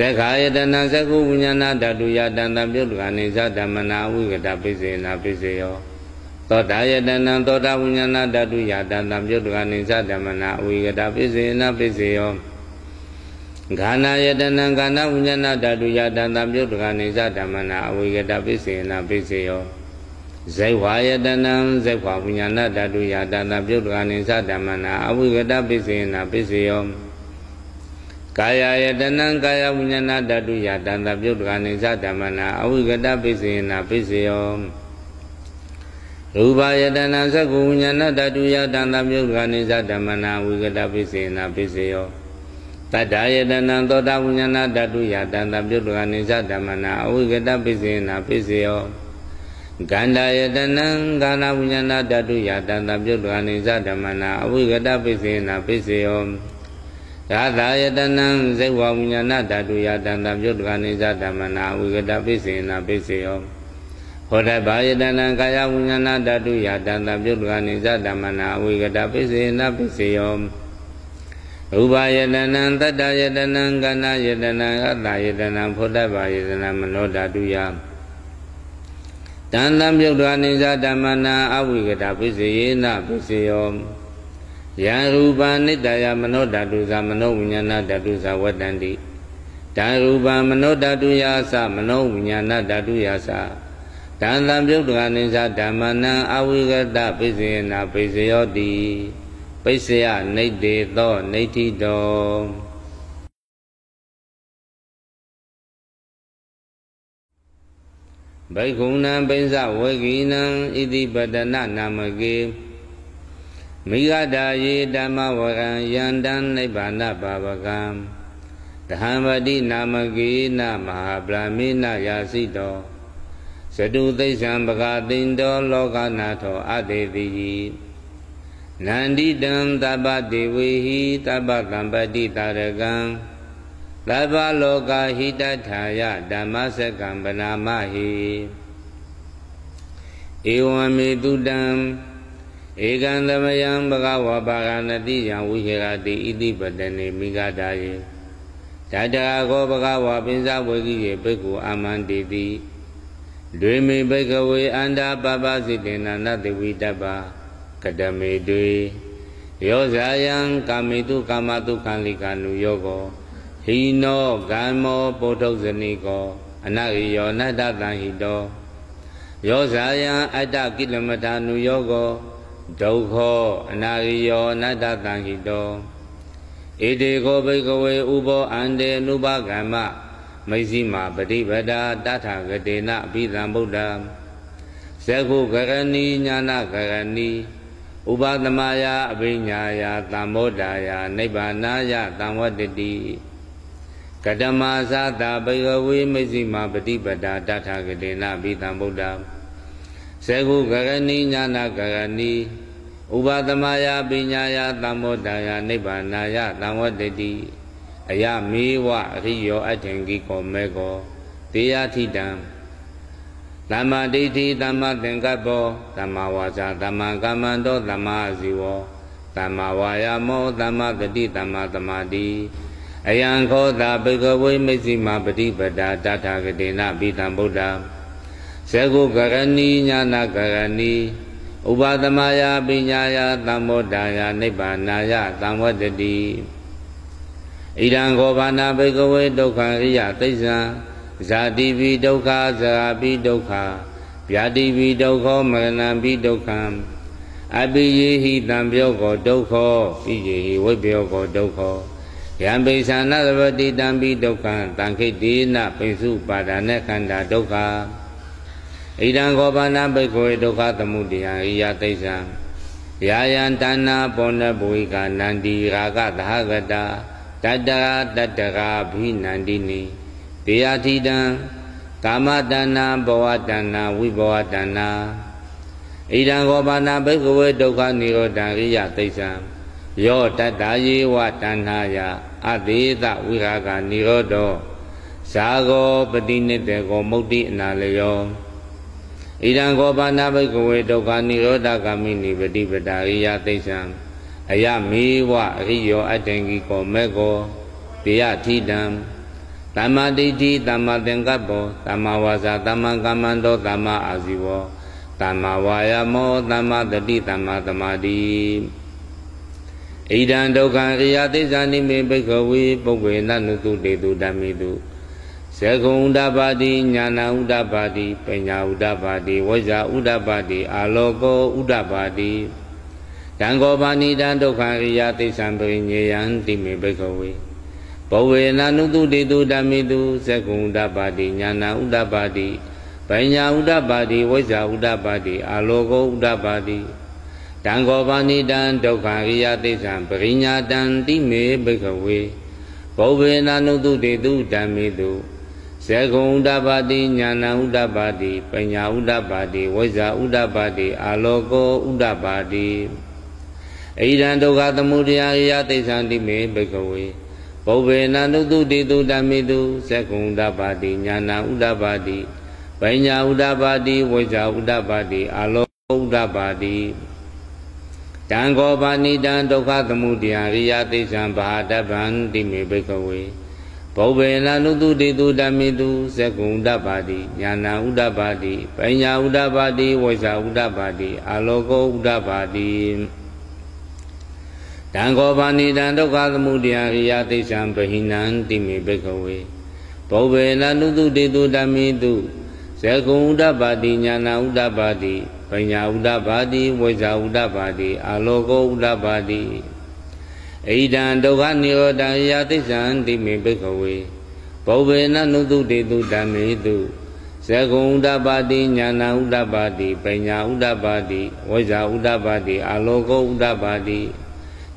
သက္ခာယတနာသက္ခုဝိညာဏဓာတုယတန်တံပြုတ်ကနေဇဓမ္မနာဝိကတပိစေနာပိစေယောသောတာယတနံသောတာဝိညာဏဓာတုယတန်တံပြုတ်ကနေဇဓမ္မနာဝိကတပိစေနာပိစေယောခန္ဓာယတနံခန္ဓာဝိညာဏဓာတုယတန်တံပြုတ်ကနေဇဓမ္မနာအဝိကတပိစေနာပိစေယောဇေဝယတနံဇေဝဝိညာဏဓာတုယတန်တံပြုတ်ကနေဇဓမ္မနာအဝိကတပိစေနာပိစေယောကာယယတနံကာယဝိညာဏဓာတုယတန်တပြုတ်တကနိစ္စဓမ္မနာအဝိကတပိစေနာပိစေယောရူပယတနာသကုဝိညာဏဓာတုယတန်တပြုတ်ကနိစ္စဓမ္မနာဝိကတပိစေနာပိစေယောတတ္ထာယတနာသောတာဝိညာဏဓာတုယတန်တပြုတ်ကနိစ္စဓမ္မနာအဝိကတပိစေနာပိစေယောကန္တာယတနံကန္နာဝိညာဏဓာတုယတန်တပြုတ်ကနိစ္စဓမ္မနာအဝိကတပိစေနာပိစေယောသာသာယတနံဇေဝဝိညာဏဓာတုယတံတံပြုတ်ကနိစ္စဓမ္မနာဝိကတပိစေနာပိစေယောဟောတဘာယတနံကာယဝိညာဏဓာတုယတံတံပြုတ်ကနိစ္စဓမ္မနာဝိကတပိစေနာပိစေယောဥပါယတနံတတ္တယတနံကဏယတနံအတ္တယတနံဖောတဘာယတနံမနောဓာတုယတန်တံမြုပ်တော်နိစ္စဓမ္မနာအဝိကတပိစေယနာပိစေယောယံရူပနိတ္တယမနောဓာတုဇာမနောဝိညာဏဓာတုဇာဝတ္တန္တိဓာရူပမနောဓာတုယာသမနောဝိညာဏဓာတုယာသဒန္တံပြုတ်တကနိသဓမ္မနံအဝိကတပိစေနာပိစယောတိပိစယနိတေသောနိဋ္ဌိတောဘိက္ခုနံပိစဝေကိနံဣတိပတနာနာမကေမိဂတာယေဓမ္မဝကံယန္တံနိဗ္ဗာနပါဝကံတဟံပတိနာမကိနမဟာဗြဟ္မိနယာစီတောဇတုသိသံပကတိန်တော လောကနာထောအတေတိယိနန္တိတံတပ္ပတိဝေဟိတပ္ပတံပတိတာရကံလဘလောကဟိတထာယဓမ္မစကံပနာမဟိဧဝံမေတုတံဧကံသမယံဘဂဝါပါကနတိယံဝိဟေရတိဣတိပတနေမိဂတာယေတတရာကောဘဂဝါပိစဝေကိယေဘိက္ခုအာမန္တိတိတွေမိဘိကဝေအန္တာပပစိတေနနတဝိတပကတမေတွေယောဇာယံကာမိတုကာမတုခံလိကနုယောကောဟိနောဂမ္မောပုထုဇနိကောအနရိယောနတတံဟိတောယောဇာယံအတ္တကိလမထာနုယောကောဒုက္ခောအနာရိယောအနတ္တတံဟိတောဣတိကိုဘိကဝေဥဘောအန္တေနုပကမ္မမိစီမာပฏิပဒာတထဂတေနအဘိဓမ္ဗုဒ္ဓံဇဂုကရဏီညာနာကရဏီဥပသမယာအဘိညာယာသံမောဒာယာနိဗ္ဗာနာယသံဝတ္တတိကတမသာတာဘိကဝေမိစီမာပฏิပဒာတထဂတေနအဘိဓမ္ဗုဒ္ဓံဇဂုကရဏီညာနာကရဏီဥပသမယပညာယသံမောတယနိဗ္ဗာနာယသံဝတ္တိအယမေဝအရိယောအထင်ကိကောမေကောတေယထိတံသမ္မာဒိဋ္ဌိသမ္မာသင်္ကပ္ပောသမ္မာဝါစာသမ္မာကမ္မန္တောသမ္မာဇီဝောသမ္မာဝါယာမောသမ္မာတတိသမ္မာသမာဓိအယံခောတာဘိကဝိမိစ္ဆိမပฏิပဒါတထာဂတိနာပိတံဗုဒ္ဓံဇေကုကရဏီညာနာကရဏီဥပါဒမယပညာယသံမောတာယနိဗ္ဗာနာယသံဝတ္တိဣဒံခောဘာနာဘေကဝေဒုက္ခရိယသိစ္ဆာဇာတိပိဒုက္ခဇာပိဒုက္ခဗျာတိပိဒုက္ခမရဏံပိဒုက္ခအပိယေဟိတံပြောကောဒုက္ခပိယေဟိဝိပယောကောဒုက္ခယံပိသနာသဝတိတံပိဒုက္ခတံခိတေနပိစုပါဒာနခန္ဓာဒုက္ခဣဒံကောဘာနာပိခွေဒုက္ခသမုဒိယဣယသိစ္ဆံယာယံတဏ္ဏပောနဘဝိကနန္တိရာဂသဟဂတာတတရာတတရာဘိနန္တိနိတေယတိတံကာမတဏ္ဏဘဝတဏ္ဏဝိဘဝတဏ္ဏဣဒံကောဘာနာပိကဝေဒုက္ခနိရောဓံရိယသိစ္ဆံယောတတ္တယေဝတဏ္ဏယအတေသဝိဟာကနိရောဓောဇာဂောပတိနိတေကောမုတ်တိအနာလယောဣဒံကောပါဏဘိကဝေဒုက္ခនិရောဓဂမိနိပฏิပတာရိယသိသံအယမေဝအရိယောအတ္တံကိကောမေကောတေယထိတံသမ္မာဒိဋ္ဌိသမ္မာသင်္ကပ္ပောသမ္မာဝါစာသမ္မာကမ္မန္တောသမ္မာအာဇီဝောသမ္မာဝါယမောသမ္မာတတိသမ္မာသမာဓိဣဒံဒုက္ခအရိယသိသံနိမေဘိကဝေပုဂ္ဂေနနုတုတေတုဓမ္မိတုဇဂုံဥဒ္ဒပါတိညာဏဥဒ္ဒပါတိပညာဥဒ္ဒပါတိဝိဇာဥဒ္ဒပါတိအာလောကောဥဒ္ဒပါတိတံကောပါဏိတံဒုက္ခရိယသိသံပရိညေယံတိမေဘိကဝေဘဝေနနုတုတေတုဓမ္မိတုဇဂုံဥဒ္ဒပါတိညာဏဥဒ္ဒပါတိပညာဥဒ္ဒပါတိဝိဇာဥဒ္ဒပါတိအာလောကောဥဒ္ဒပါတိတံကောပါဏိတံဒုက္ခရိယသိသံပရိညာတံတိမေဘိကဝေဘဝေနနုတုတေတုဓမ္မိတုဇေကုံဥဒ္ဒပါတိညာဏဥဒ္ဒပါတိပညာဥဒ္ဒပါတိဝိဇာဥဒ္ဒပါတိအာလောကောဥဒ္ဒပါတိအိဒံဒုက္ခသမုဒယအယသိသံတိမေဘိကဝေဘုဗေနန္တုတုတိတုဓမ္မိတုဇေကုံဥဒ္ဒပါတိညာဏဥဒ္ဒပါတိပညာဥဒ္ဒပါတိဝိဇာဥဒ္ဒပါတိအာလောကောဥဒ္ဒပါတိတံခောပါဏိတံဒုက္ခသမုဒယရိယသိသံဘာတဗံတိမေဘိကဝေဘုဗ္ဗေလနုတုတေတုဓမ္မိတုသက္ကုံတပါတိညာနာဥဒ္ဒပါတိပညာဥဒ္ဒပါတိဝိဇာဥဒ္ဒပါတိအာလောကောဥဒ္ဒပါတိတံခောပါဏိတံဒုက္ခသမုဒယရိယသိစ္ဆံဗဟိနံတိမိဘိကဝေဘုဗ္ဗေလနုတုတေတုဓမ္မိတုဇေကုံဥဒ္ဒပါတိညာနာဥဒ္ဒပါတိပညာဥဒ္ဒပါတိဝိဇာဥဒ္ဒပါတိအာလောကောဥဒ္ဒပါတိအိဒံဒုက္ခနိရောဓယာသိစ္ဆံတိမိဘိကဝေဘုဗေနနုတုတေတုဓမ္မေတုဇဂုံဥဒ္ဒပါတိညာဏဥဒ္ဒပါတိပညာဥဒ္ဒပါတိဝိဇာဥဒ္ဒပါတိအာလောကောဥဒ္ဒပါတိ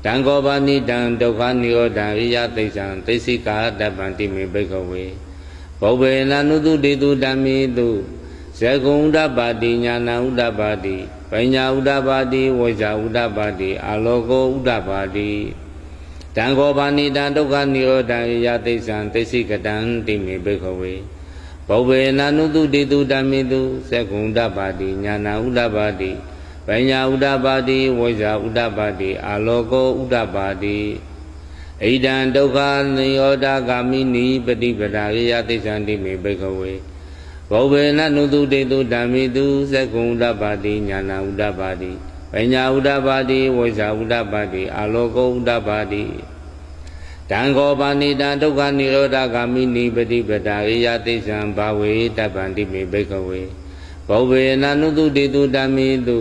တံကောပါဏိတံဒုက္ခနိရောဓရိယသိစ္ဆံသိစိကာတပံတိမေဘိကဝေဘုဗေနနုတုတေတုဓမ္မေတုဇဂုံဥဒ္ဒပါတိညာဏဥဒ္ဒပါတိပညာဥဒ္ဒပါတိဝိဇာဥဒ္ဒပါတိအာလောကောဥဒ္ဒပါတိတံခောပါဏိတံဒုက္ခနိရောဓံယသိစ္ဆံသိစိကတံတိမိဘိခဝေဘဝေနာနုတုတေတုဓမ္မိတုသက္ကုဏ္ဍပါတိညာနာဥဒ္ဒပါတိပညာဥဒ္ဒပါတိဝိဇာဥဒ္ဒပါတိအာလောကောဥဒ္ဒပါတိဣဒံဒုက္ခနိရောဓဂာမိနိပฏิပဒါရေယသိစ္ဆံတိမိဘိခဝေဘဝေနာနုတုတေတုဓမ္မိတုသက္ကုဏ္ဍပါတိညာနာဥဒ္ဒပါတိပညာဥဒ္ဓပါတိဝိဇာဥဒ္ဓပါတိအာလောကုဥဒ္ဓပါတိတံခောပါဏိတံဒုက္ခនិရောဓဂามိနိပฏิပတာရိယသိစ္ဆံဘာဝေတပ္ပန္တိမေဘိကဝေဘဝေနနုတုတိတုဓမ္မိတု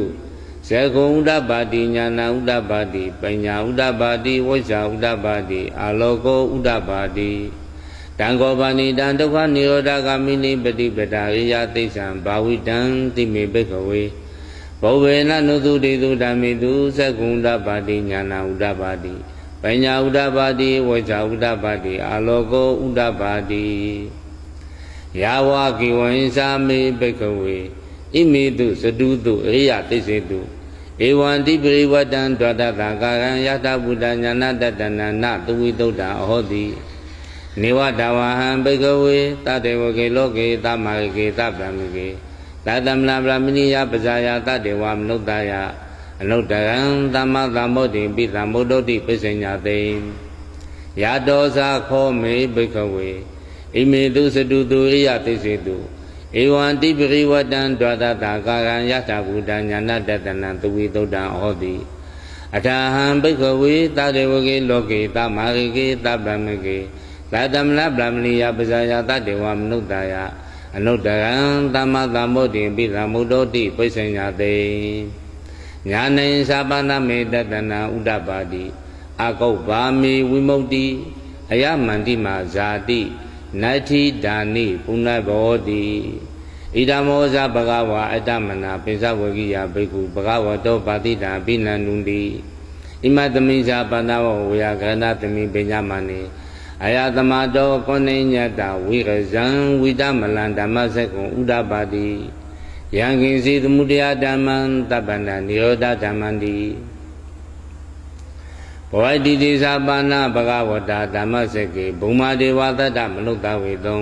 ဇေကုံဥဒ္ဓပါတိညာနာဥဒ္ဓပါတိပညာဥဒ္ဓပါတိဝိဇာဥဒ္ဓပါတိအာလောကောဥဒ္ဓပါတိတံခောပါဏိတံဒုက္ခនិရောဓဂามိနိပฏิပတာရိယသိစ္ဆံဘာဝိတံတိမေဘိကဝေဘဝေနနုသုတိသုဓမ္မိတုသက္ကုဏ္ဍပါတိညာဏဥဒ္ဒပါတိပညာဥဒ္ဒပါတိဝေဇဥဒ္ဒပါတိအာလောကောဥဒ္ဒပါတိယာဝကိဝံသာမေဘိကဝေဣမိတုသတုတုအေယတိစေတုဧဝံတိပရိဝတံဒဝတတာကာကံယတဗုဒ္ဓညာဏတတနာနသဝိတုဒ္ဓအဟောတိနေဝတဝဟံဘိကဝေတတေဝကေလောကေသမဂေကေသဗ္ဗံကေသာသမဏဗြဟ္မဏိယပဇာယသတ္တေဝမနုဿာယအနုတရံသမ္မာသမုဒ္ဓိပိသမုဒ္ဒတိပိစညာတိယတောဇာခောမေဘိခဝေဣမေတုစတုတုအိယသိစေတုဧဝံတိပရိဝတံဒွါဒတာကာရံယထာဘူတံညာဏတတနံသဝိတုဒ္ဒံဟောတိအထာဟံဘိခဝေတာဒေဝကေလောကေတမာရိကေတပ္ပမကေသာသမဏဗြဟ္မဏိယပဇာယသတ္တေဝမနုဿာယအနုတ္တရံသမ္မာသမ္ဗုဒ္ဓိပိသမုဒ္ဒတိပိဿညာတိညာနေသာပနာမေတတနာဥဒ္ဒပါတိအကုတ်ဗာမေဝိမု ക്തി အယမန္တိမာဇာတိနတ္ထိဒါနိပုဏ္ဏဘောတိဣဒမောဇဘဂဝါအတ္တမနာပိဇဝဂိယဘိက္ခုဘဂဝတောပါတိတာဘိနန္တုတိဣမသမိဇာပန္နဝဝေယကရဏသမိပညာမနိအယသမတောခொနိညတဝိရဇံဝိတမလံဓမ္မစကုံဥဒပါတိယံကိစီသမုဒယဓမ္မံတပ္ပန္နနိရောဓဓမ္မံတိဘဝတိတိသာပါဏဘဂဝတာဓမ္မစကေဘုံမာဒေဝသတ္တမနုဿဝေသုံ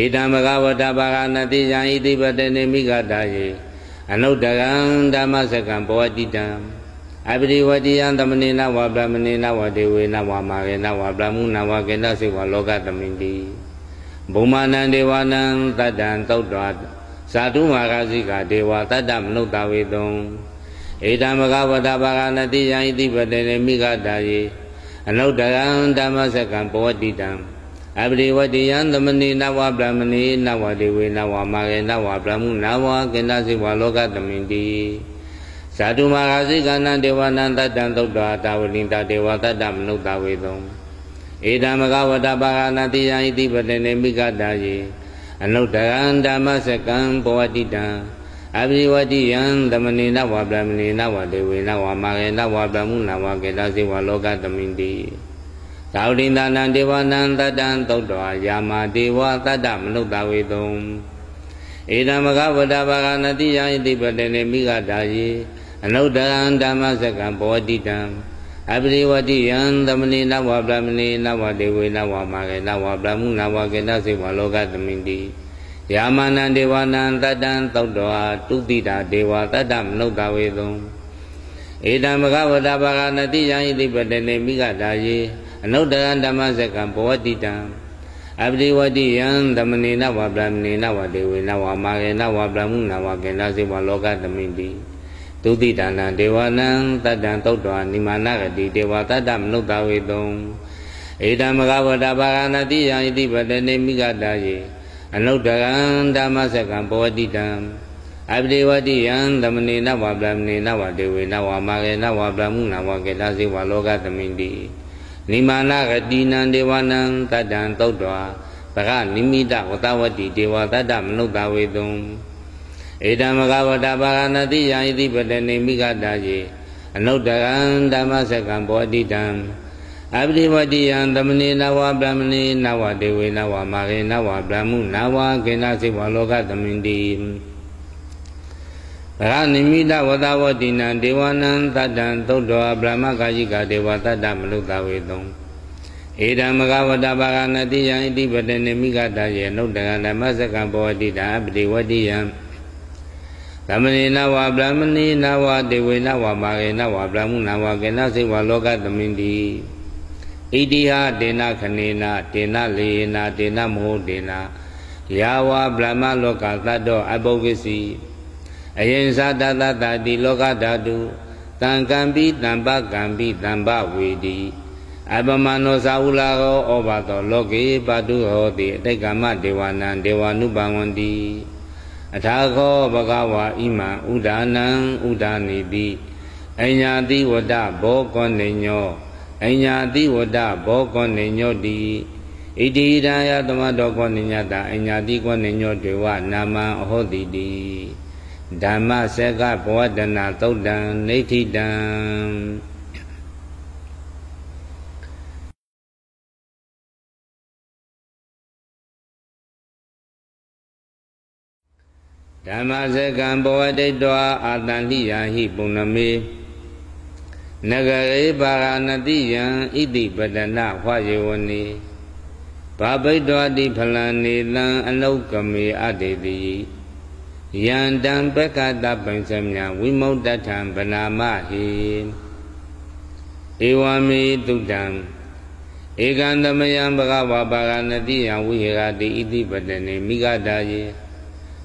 ဧတံဘဂဝတာဘာဂနတိယံဣတိပတေနိမိဂတာယေအနုတကံဓမ္မစကံဘဝတိတံအပရိဝတိယံတမနိနဝဗြဟ္မနိနဝဒေဝေနဝမာရေနဝဗြဟ္မုနဝကေတစေဝလောကတမိတိဘုံမာနံဒေဝနံတတ္တံသုတ်တော်ဇာတုမာဂစိကဒေဝတတ္တမနုဿဝေတုံဧတံမကဝတဘာဂနတိယံဣတိပတေနမိဂတာယေအနုတ္တရံဓမ္မစကံပဝတိတံအပရိဝတိယံတမနိနဝဗြဟ္မနိနဝဒေဝေနဝမာရေနဝဗြဟ္မုနဝကေတစေဝလောကတမိတိဓာတုမဟာစိကဏံဒေဝနံတတ္တံသုတ်တာတာဝလိန္တဒေဝတတ္တမနုဿဝေသုံဧတံမကဝတ္တပါကနာတိယံဣတိပတေနေမိကတာယေအနုတရံဓမ္မစကံဘဝတိတံအဘိဝတိယံသမဏေနဝဗြဟ္မဏေနဝဒေဝေနဝမာဂေနဝဗြဟ္မဏဝကေတသေဝလောကတမိန္တိသာဝတိန္ဒနံဒေဝနံတတ္တံသုတ်တော်ယာမဒေဝတတ္တမနုဿဝေသုံဧတံမကဝတ္တပါကနာတိယံဣတိပတေနေမိကတာယေအနုတ္တရံဓမ္မစကံဘောတိတံအပရိဝတိယံသမဏိနဝဗြဟ္မဏိနဝဒေဝေနဝမာကေနဝဗြဟ္မုနဝကေနစေဝလောကသမိတိယာမနံဒေဝနံတတံသောတောတုတိတာဒေဝတတမနုဿဝေသံဧတံဘဂဝတာဘာဂနတိယံဣတိပတေနေမိဂတာယေအနုတ္တရံဓမ္မစကံဘောတိတံအပရိဝတိယံသမဏိနဝဗြဟ္မဏိနဝဒေဝေနဝမာကေနဝဗြဟ္မုနဝကေနစေဝလောကသမိတိဒုတိတန္တံဒေဝနံတတ္တံတုတ်တော်နိမာနကတိဒေဝတတ္တမနုဿဝေတုံဧတံမကဝတ္တဘာဂနတိယံဣတိပတနေမိကတာယေအနုတကံဓမ္မစကံဘောတိတံအပတိဝတိယံသမဏေနဝဗြဟ္မဏေနဝဒေဝေနဝမာကေနဝဗြဟ္မဏဝကေတသေဝလောကသမိန္တိနိမာနကတိနံဒေဝနံတတ္တံတုတ်တော်ဗရနိမိတဝတဝတိဒေဝတတ္တမနုဿဝေတုံဧတမကဝတ္တပါကနတိယံဣတိပတနေမိကတာယေအနုတ္တရံဓမ္မစကံဘောဓိတံအပတိဝတိယံသမဏေနဝဗြဟ္မဏေနဝဒေဝေနဝမာရေနဝဗြဟ္မုနဝကိဏစိဝလောကသမင်တိဗရဏိမိတဝတဝတိနံဒေဝနံတတံသုတ္တောဗြဟ္မကာယိကဒေဝတတ္တမနုဿဝေတုံဧဒံမကဝတ္တပါကနတိယံဣတိပတနေမိကတယေအနုတ္တရံဓမ္မစကံဘောဓိတံအပတိဝတိယံဓမ္မနေနဝဗြဟ္မနေနဝဒေဝေနဝမာဂေနဝဗြဟ္မနဝကေနစေဝလောကသမင်တိဣတိဟဒေနခနေနဒေနလေနဒေနမဟုတ်ဒေနယာဝဗြဟ္မလောကသတ္တောအပုပ္ပစီအယိဉ္စတတတတိလောကဓာတုတံကံပိတံပကံပိတံပဝေတိအပမနောဇာဝလာဟောဩဘာသောလောကေပတုဟောတိအတိတ်ကမဒေဝနံဒေဝနုပံဝန္တိ adagowa ima udaudan ebi ydoụ gonyo nydwodabụ gonyo di eddha agoyadanyadgonyowanaa ohodd damasgodn danda ဓမ္မစကံဘောတိတ်တောအာတန်တိယာဟိပုဏ္ဏမေနဂရေပါရဏတိယံဣတိပတနာဟွာယေဝနေဘာပိတ်တောတိဖလံနေလံအလောကမေအတေတိယန္တံပက္ကတပိစမြဝိမု dd ဋ္ဌံဗနာမဟိဧဝမေတုတံဧကံသမယံဘဂဝါပါရဏတိယံဝိဟေရတိဣတိပတနေမိဂတာယေ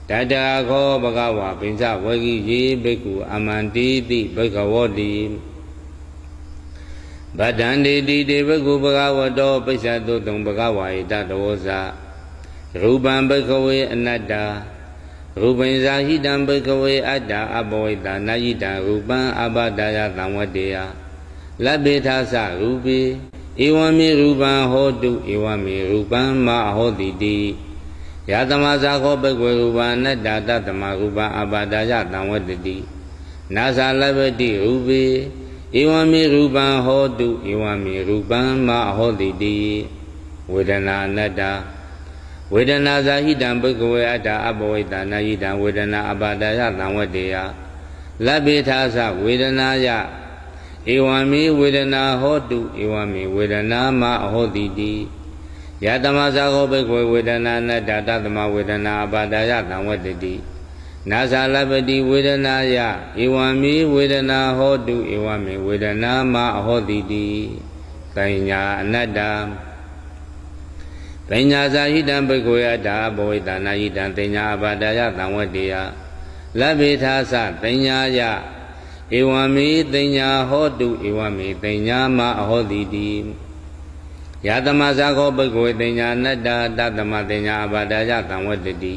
တတာခောဘဂဝါပိဉ္စဝေကိယေဘိက္ခုအမန္တိတိဘဂဝတိဗဒန္တိတိတေဘဂ္ဂုဘဂဝတောပိစ္ဆတုတုံဘဂဝါယတတဝောဇာရူပံဘိကဝေအနတ္တာရူပိဇာဟိတံဘိကဝေအတ္တာအဘဝိတာနာယိတံရူပံအဘဒါယသံဝတေယလဗ္ဗေသာသရူပိဧဝံမေရူပံဟောတုဧဝံမေရူပံမဟောတိတိယသမဇာခောပကွေဥပါနတ္တာတတမဥပါအပါဒါယတံဝတ္တိနာဇာလဝတိဥပေဧဝံမေရူပံဟောတုဧဝံမေရူပံမဟောတိတိဝေဒနာအနတ္တာဝေဒနာဇာဟိတံပကဝေအတ္တအပဝိတနာဟိတံဝေဒနာအပါဒယသံဝတ္တေယလဗ္ဗေသာသဝေဒနာယဧဝံမေဝေဒနာဟောတုဧဝံမေဝေဒနာမအဟောတိတိယတမဇာကောဘိက္ခွေဝေဒနာနတ္တတသမဝေဒနာအပါဒာယတံဝတ္တိနာဇာလပတိဝေဒနာယဧဝံမိဝေဒနာဟောတုဧဝံမိဝေဒနာမအဟောတိတိတဉ္ညာအနတ္တတဉ္ညာဇာဟိတံဘိက္ခွေအတ္တဘဝေဒနာဟိတံတဉ္ညာအပါဒာယတံဝတ္တိယလဗ္ဗေသာသတဉ္ညာယဧဝံမိတဉ္ညာဟောတုဧဝံမိတဉ္ညာမအဟောတိတိယသမဇာခောပုဂ္ဂိုလ်တင်ညာနတ္တာတသမတင်ညာအဘာဒာယသံဝတ္တိ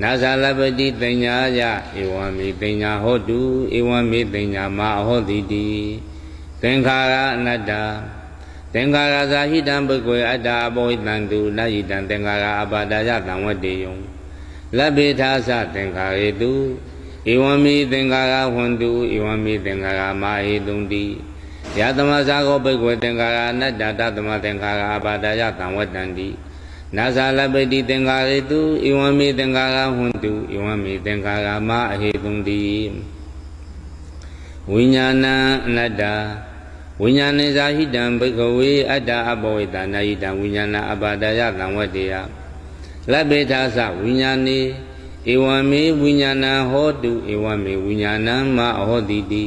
နာဇာလပတိတင်ညာယဧဝံမိတင်ညာဟောတုဧဝံမိတင်ညာမဟောတိတိသင်္ခါရအနတ္တာသင်္ခါရဇာဟိတံပုဂ္ဂိုလ်အတ္တာအဘောဟိတံသူနာဟိတံသင်္ခါရအဘာဒာယသံဝတ္တေယံလဗ္ဗေသာသသင်္ခါရေတုဧဝံမိသင်္ခါရဟွန်တုဧဝံမိသင်္ခါရမဟေတုံတိယသမဇာကောပိကဝေသင်္ခါရအနတ္တတသမသင်္ခါရအဘာဒယတံဝတ္တန္တိနာဇာလပိတိသင်္ခါရေတုဧဝံမေသင်္ခါရဟွန်တုဧဝံမေသင်္ခါရမအဟေတုံတိဝိညာဏံအနတ္တဝိညာဏေဇာဟိတံဘိကဝေအတ္တအဘဝေတနာဟိတံဝိညာဏအဘာဒယတံဝတ္တယလပိထာသဝိညာဏေဧဝံမေဝိညာဏဟောတုဧဝံမေဝိညာဏမအဟောတိတိ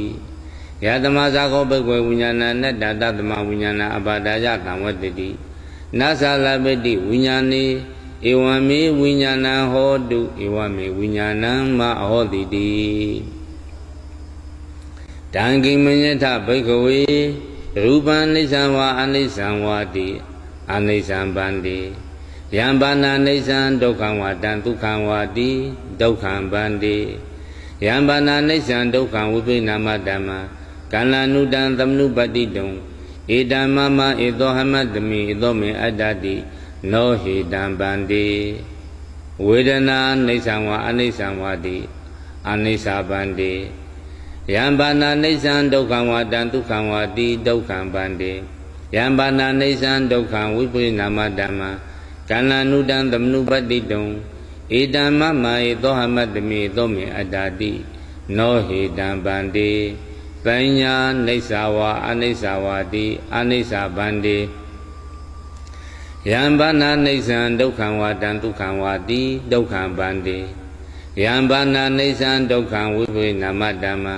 ယတမဇာကောပုဂ္ဂေဝိညာဏနတ္တတတမဝိညာဏအပါဒါယကံဝတ္တိနသလပတိဝိညာနေဧဝံမေဝိညာဏဟောတုဧဝံမေဝိညာဏမဟောတိတိတံကိမညထဘိကဝေရူပံအိသံဝါအိသံဝါတိအိသံပန္တိယံဘာနာအိသံဒုက္ခံဝါတံဒုက္ခံဝါတိဒုက္ခံပန္တိယံဘာနာအိသံဒုက္ခံဝိပိနာမတမ္မာကာလနုတံသမနုပတိတုံဧတံမမဧသောဟမတမိဧသောမေအတ္တတိနောဟိတံပန္တိဝေဒနာအိဋ္ဌံဝါအနိစ္စံဝါတိအနိစ္စပန္တိယံဘာနာအိဋ္ဌံဒုက္ခံဝါတံဒုက္ခံဝါတိဒုက္ခံပန္တိယံဘာနာအိဋ္ဌံဒုက္ခံဝိပရိနာမဓမ္မကာလနုတံသမနုပတိတုံဧတံမမဧသောဟမတမိဧသောမေအတ္တတိနောဟိတံပန္တိပညာနိစ္စဝါအနိစ္စဝါတိအနိစ္စဗန္တိယံဘာနာနိစ္စံဒုက္ခံဝါတံဒုက္ခံဝါတိဒုက္ခံဗန္တိယံဘာနာနိစ္စံဒုက္ခံဝိဝေနာမတမ္မာ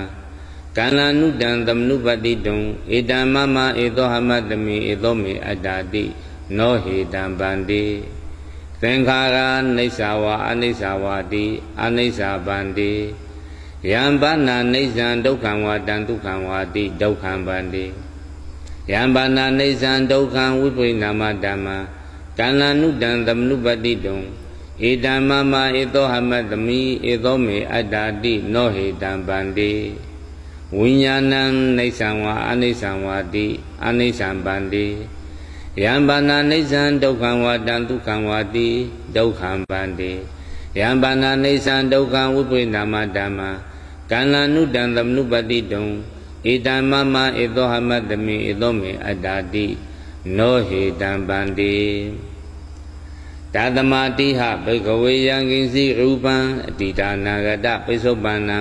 ကန္လနုတံသမနုပတိတုံဧတံမမဧသောဟမတမိဧသောမေအတ္တာတိနောဟေတံဗန္တိသင်္ခါရနိစ္စဝါအနိစ္စဝါတိအနိစ္စဗန္တိယံပဏာနိစ္စံဒုက္ခံဝါတံဒုက္ခံဝါတိဒုက္ခံပန္တိယံပဏာနိစ္စံဒုက္ခံဝိပရိနာမဓမ္မကန္နနုတံသမနုပတိတုံဧတံမမဧသောဟမတမိဧသောမေအတ္တာတိနောဟေတံပန္တိဝိညာဏံနိစ္စံဝါအနိစ္စံဝါတိအနိစ္စံပန္တိယံပါဏာနိစ္စံဒုက္ခံဝါတံဒုက္ခံဝါတိဒုက္ခံပန္တိယံပါဏာနိစ္စံဒုက္ခံဝိပရိနာမဓမ္မာကန္လနုတံသမနုပတိတုံဣတံမမဧသောဟမတမိဧသောမေအတ္တာတိနောဟေတံပန္တိဒါသမာတိဟဘိကဝေယံကိစီရူပံအတိဒါနာဂတပိစုပန္နံ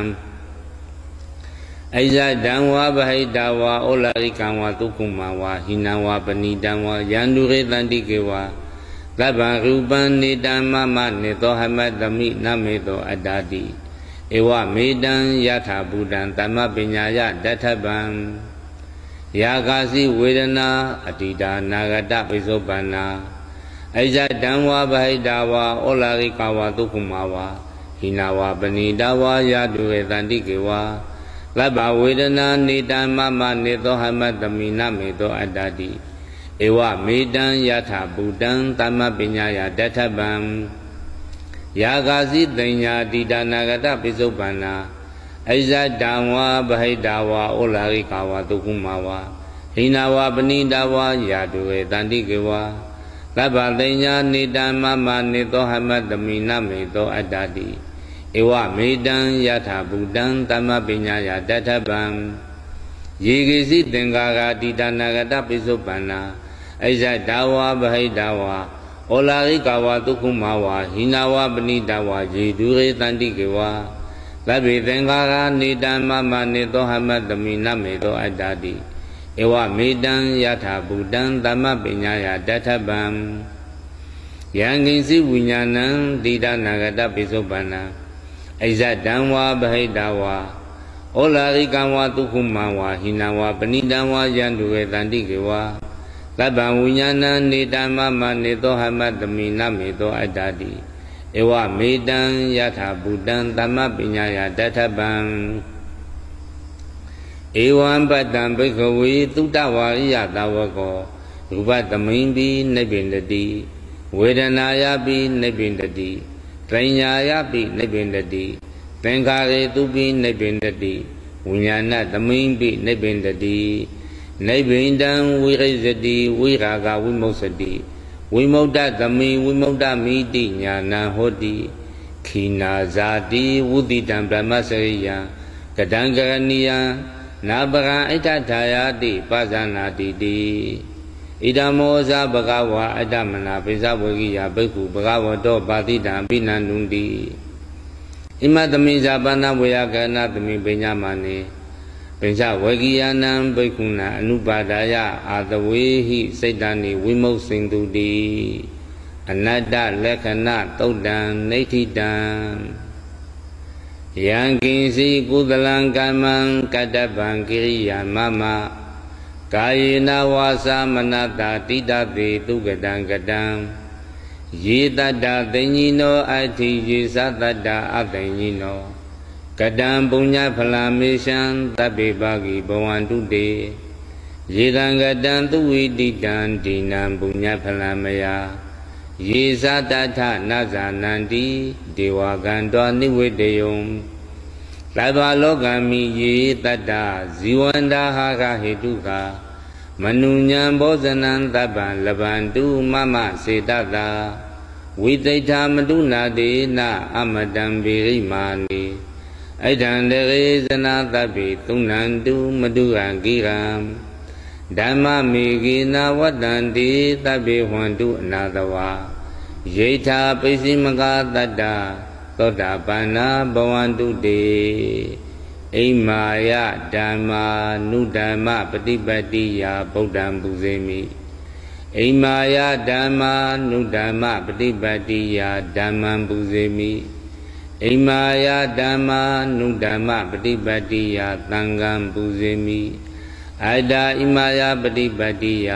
အိဇဒံဝါဘဟိတဝါဩလာရိကံဝါဒုက္ခမဝါဟိနံဝါပဏိတံဝါယန္တုရေတန္တိကေဝါသဗ္ဗရူပံနေတံမမနေသောဟမတမိနမေသောအတ္တတိဧဝမေတံယထာဘူတံတမ္မပညာယတထပံယာကာစီဝေဒနာအတိတာနာဂတပိစုပန္နာအိဇတံဝဗဟိတဝါဩလာရိကဝါဒုက္ခမဝါဟိနာဝပဏိတဝါယတုဝေတန္တိကေဝါလဘဝေဒနာနေတံမမနေသောဟမတမိနမေသောအတ္တတိဧဝမေတံယထာဘူတံတမ္မပညာယတထပံယာဂာစီတညာတိတာနာဂတပိစုပန္နာအိဇတံဝါဗဟိတဝါဩလာရိကဝါဒုက္ခမဝါဟိနာဝါပဏိတဝါယာတုဝေတန္တိကေဝါသဗ္ဗတိညာနေတံမမနေသောဟမတမိနမေသောအတ္တတိဧဝမေတံယထာဘူတံတမပညာယတထပံယေဂိစီသင်္ကာဂာတိတာနာဂတပိစုပန္နာအိဇတဝါဗဟိတဝါဩလာရိကဝါဒုက္ခမဝါဟိနာဝပဏိတဝါယေဒုရေတန္တိကေဝါသဗ္ဗေသင်္ခါရနေတံမမနေသောဟမတမိနမေသောအတ္တတိဧဝမေတံယထာဘူတံသမပညာယတထပံယံကိဉ္စီဝိညာဏံဒိဋ္ဌနာဂတပိစုပ္ပန္နအိဇတံဝါဗဟိတဝါဩလာရိကံဝါဒုက္ခမဝါဟိနာဝပဏိတံဝါယန္တုဝေတန္တိကေဝါသဗ္ဗဝိညာဏံနေတမမနေသော ဟမတမိနမေသောအတ္တတိဧဝမေတံယထာဘူတံသမ္မပညာယတထပံဧဝံပတံဘိခဝေသုတဝါရိယတဝကောရူပတမိန်ပိနိဗ္ဗိန္တိဝေဒနာယပိနိဗ္ဗိန္တိတဉ္ညာယပိနိဗ္ဗိန္တိသင်္ခါရေတုပိနိဗ္ဗိန္တိဝိညာဏတမိန်ပိနိဗ္ဗိန္တိနိဗ္ဗိတံဝိရိစတိဝိရာဂဝိမုစတိဝိမု ക്ത သမိဝိမု ക്ത မိတိညာဏဟောတိခိနာဇာတိဝုတိတံဗြဟ္မစရိယံကတံကရဏီယံနာပရံအိဋ္ဌထာယတိပါဇာနာတိတိဣဒမောဇဘဂဝါအတ္တမနာပိစဝေကိယဘိက္ခုဘဂဝတောပါတိတံပိဏန္တုတိဣမသမိဇာပန္နဝေယကရဏသမိပညာမနေပိစဝဂိယနံဘိက္ခုဏအနုပါဒာယအာတဝေဟိစိတ်တဏိဝိမုတ်စင်တုတိအနတ္တလက္ခဏတုတ်တံနိဋ္ဌိတံယံကိဉ္စီကုသလံကမ္မံကတ္တပံကိရိယာမမကာယေနဝါသမနတာတိတတိတုကတံကတံယေတတ္တသိဉ္စီနောအဋ္ဌိယေသတ္တအသိဉ္စီနောကတံပုညဖလာမေရှံသဗ္ဗေပါကိဘဝန္တုတေရေတံကတံသူဝိတိတံဒီနံပုညဖလာမယရေဇာတထနာဇာနန္တိဒေဝကံတောနိဝေတယုံလဘလောကမိယေတတ္တဇီဝန္တာဟာကဟေတုကမနုညံဘောဇနံတပ္ပံလဗန္တုမမစေတတာဝိသိဋ္ဌာမတုနာတေနအမတံပေရိမာနိအိဋံတရေဇနာတပိသုဏံတုမတုဟံကိရံဓမ္မမေကိနာဝတ္တံတိတပိဟွန်တုအနာတဝါယေထာပိစိမကတတ္တသောတာပန္နာဘဝန္တုတေအိမာယဓမ္မာနုဓမ္မပฏิပတ္တိယာဗုဒ္ဓံပူဇေမိအိမာယဓမ္မာနုဓမ္မပฏิပတ္တိယာဓမ္မံပူဇေမိအိမာယဓမ္မာနုဓမ္မပฏิပတ္တိယသံဃံပူဇေမိအတ္တအိမာယပฏิပတ္တိယ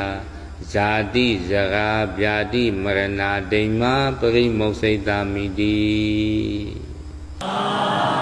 ဇာတိဇဂာဗျာတိမရဏဒိမ္မာပရိမုတ်စိတ်တာမိတိအာ